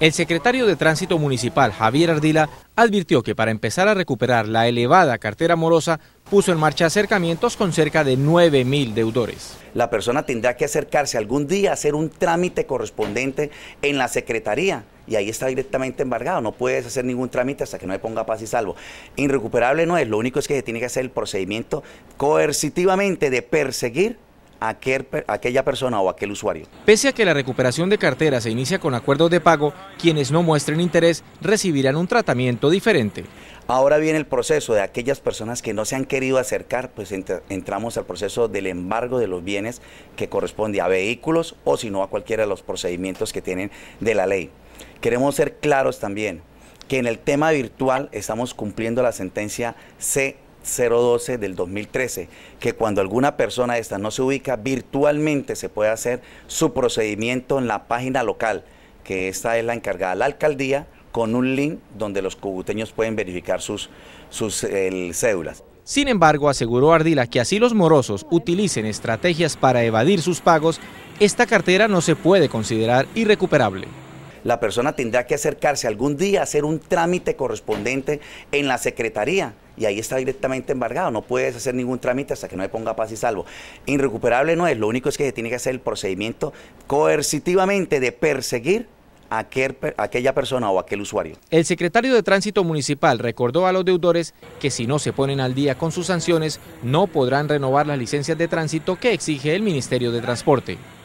El secretario de Tránsito Municipal, Javier Ardila, advirtió que para empezar a recuperar la elevada cartera morosa, puso en marcha acercamientos con cerca de 9.000 deudores. La persona tendrá que acercarse algún día a hacer un trámite correspondiente en la Secretaría y ahí está directamente embargado, no puedes hacer ningún trámite hasta que no le ponga paz y salvo. Irrecuperable no es, lo único es que se tiene que hacer el procedimiento coercitivamente de perseguir aquel, aquella persona o aquel usuario. Pese a que la recuperación de cartera se inicia con acuerdos de pago, quienes no muestren interés recibirán un tratamiento diferente. Ahora viene el proceso de aquellas personas que no se han querido acercar, pues entramos al proceso del embargo de los bienes que corresponde a vehículos o si no a cualquiera de los procedimientos que tienen de la ley. Queremos ser claros también que en el tema virtual estamos cumpliendo la sentencia C 012 del 2013, que cuando alguna persona esta no se ubica virtualmente se puede hacer su procedimiento en la página local, que esta es la encargada de la alcaldía, con un link donde los cubuteños pueden verificar sus, cédulas. Sin embargo, aseguró Ardila que así los morosos utilicen estrategias para evadir sus pagos, esta cartera no se puede considerar irrecuperable la persona tendrá que acercarse algún día a hacer un trámite correspondiente en la Secretaría y ahí está directamente embargado. No puedes hacer ningún trámite hasta que no le ponga paz y salvo. Irrecuperable no es, lo único es que se tiene que hacer el procedimiento coercitivamente de perseguir a aquella persona o a aquel usuario. El secretario de Tránsito Municipal recordó a los deudores que si no se ponen al día con sus sanciones, no podrán renovar las licencias de tránsito que exige el Ministerio de Transporte.